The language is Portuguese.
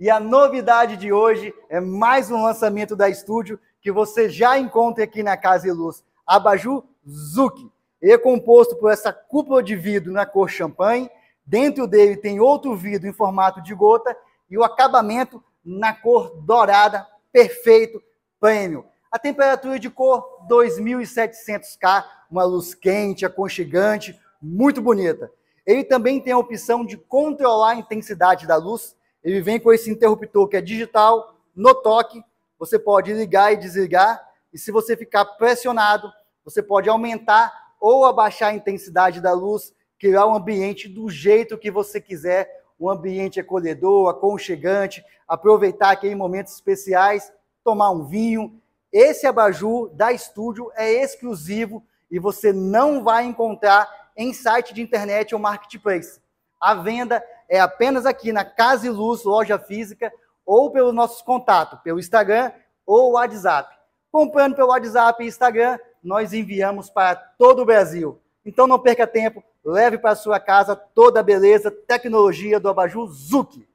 E a novidade de hoje é mais um lançamento da Estúdio que você já encontra aqui na Casa e Luz, Abaju Zuki. Ele é composto por essa cúpula de vidro na cor champanhe, dentro dele tem outro vidro em formato de gota e o acabamento na cor dourada, perfeito, prêmio. A temperatura de cor 2700K, uma luz quente, aconchegante, muito bonita. Ele também tem a opção de controlar a intensidade da luz ele vem com esse interruptor que é digital, no toque, você pode ligar e desligar, e se você ficar pressionado, você pode aumentar ou abaixar a intensidade da luz, criar um ambiente do jeito que você quiser, um ambiente acolhedor, aconchegante, aproveitar que em momentos especiais, tomar um vinho. Esse abajur da Estúdio é exclusivo e você não vai encontrar em site de internet ou marketplace. A venda é apenas aqui na Casa e Luz, loja física, ou pelos nossos contatos, pelo Instagram ou WhatsApp. Comprando pelo WhatsApp e Instagram, nós enviamos para todo o Brasil. Então não perca tempo, leve para sua casa toda a beleza, tecnologia do Abajur Zuki.